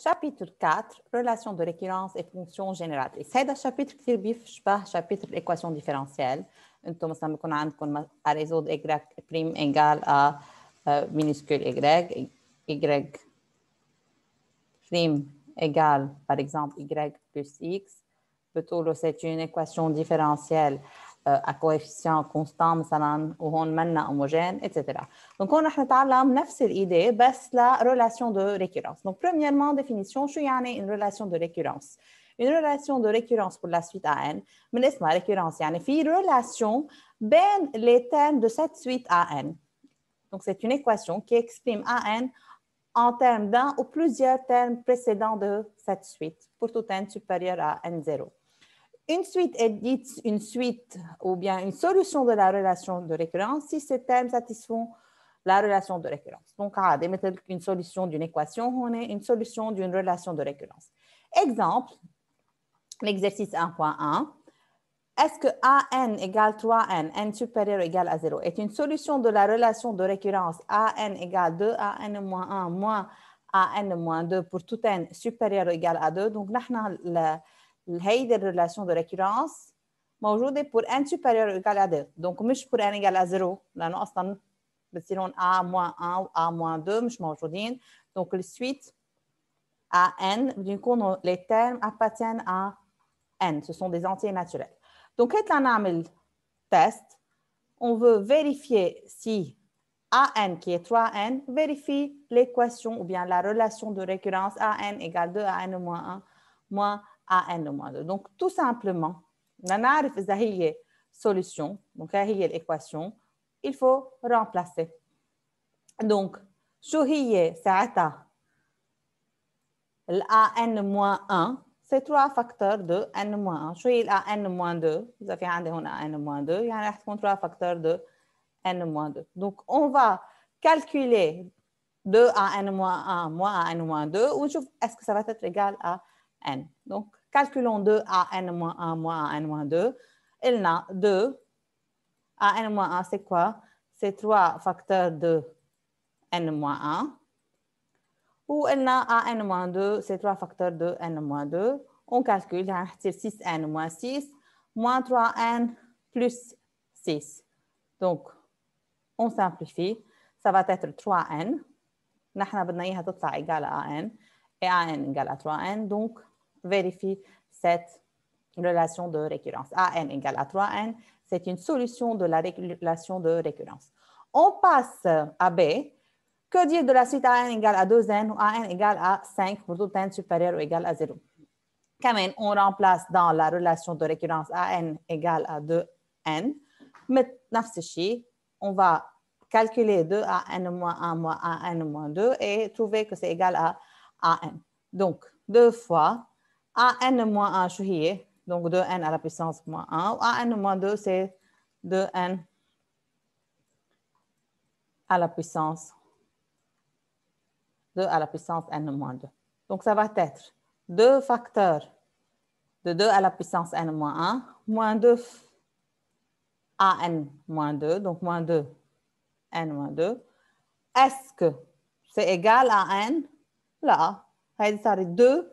Chapitre 4, relations de récurrence et fonctions génératrices. chapitre chapitre chapitre بيشبه شابيتر الايكواسيون ديفيرنسيال. انتم مثلا un, comme résolu y égale à euh, minuscule y, y prime égale par exemple y plus x. Plutôt, c'est une équation différentielle euh, à coefficient constant, ou وهون homogène etc. Donc apprendre la même idée, mais la relation de récurrence. Donc premièrement définition je suis une relation de récurrence. Une relation de récurrence pour la suite à n laisse اسمها récurrence a une relation bien les termes de cette suite à n. Donc c'est une équation qui exprime à n en termes d'un ou plusieurs termes précédents de cette suite pour tout n supérieur à n0. Une suite est dite une suite ou bien une solution de la relation de récurrence si ces termes satisfont la relation de récurrence. Donc, à ah, une solution d'une équation, on est une solution d'une relation de récurrence. Exemple, l'exercice 1.1. Est-ce que AN égale 3N, N supérieur égal à 0 est une solution de la relation de récurrence AN égale 2, AN moins 1 moins AN moins 2 pour tout N supérieur égal à 2. Donc, nous relation récurrence récurrence, aujourd'hui pour n supérieur ou égal à 2 Donc, je pour n égal à 0 là اصلا بتصير a a 1 ou a moins 2 مش Donc دونك suite a n, du coup, les termes appartiennent à n, ce sont des entiers naturels. Donc, on a le test, on veut vérifier si AN, qui est 3N, vérifie l'équation ou bien la relation de récurrence AN égale 2 AN moins 1 moins à n 2. Donc, tout simplement, la solution, donc la l'équation, il faut remplacer. Donc, la à lan 1, c'est trois facteurs de n 1. Je lan 2, vous avez n 2, il y a trois facteurs de n 2. Donc, on va calculer 2 à n 1 moins à n 2, ou est-ce que ça va être égal à n. Donc, Calculons 2 an n-1 moins 2 Elle a 2 an 1 c'est quoi? C'est 3 facteurs de n-1. Ou elle a an n-2, c'est 3 facteurs de n-2. On calcule, 6n hein, moins 6, moins 3n plus 6. Donc, on simplifie. Ça va être 3n. égale à an, et an égale à 3n. Donc, vérifie cette relation de récurrence. AN égale à 3N, c'est une solution de la relation de récurrence. On passe à B. Que dire de la suite AN égale à 2N ou AN égale à 5 pour tout N supérieur ou égal à 0? Quand même, on remplace dans la relation de récurrence AN égale à 2N. Mais, on va calculer 2 an n moins 1 moins 1, moins 2 et trouver que c'est égal à, AN. Donc, deux fois an-1, donc 2n à la puissance moins 1, an-2, c'est 2n à la puissance 2 à la puissance n-2. Donc, ça va être 2 facteurs de 2 à la puissance n-1 moins 2 an n-2, donc moins 2 n-2. Est-ce que c'est égal à n? Là, ça va être 2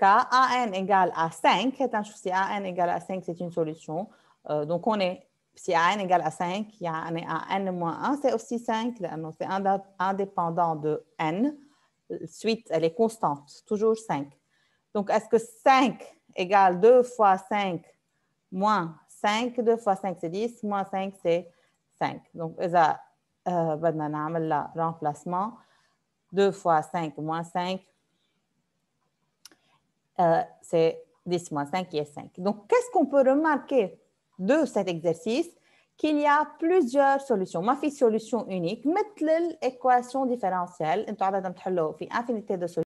n égale à 5, si AN égale à 5, c'est une solution. Euh, donc, on est, si égale à 5, il y a AN moins 1, c'est aussi 5, c'est indépendant de N. Suite, elle est constante, toujours 5. Donc, est-ce que 5 égale 2 fois 5 moins 5, 2 fois 5, c'est 10, moins 5, c'est 5. Donc, بدنا نعمل euh, remplacement, 2 fois 5 moins 5, euh, c'est 10 moins 5 qui est 5. Donc, qu'est-ce qu'on peut remarquer de cet exercice Qu'il y a plusieurs solutions. Ma fille solution unique, mais l'équation différentielle, une infinité de solutions.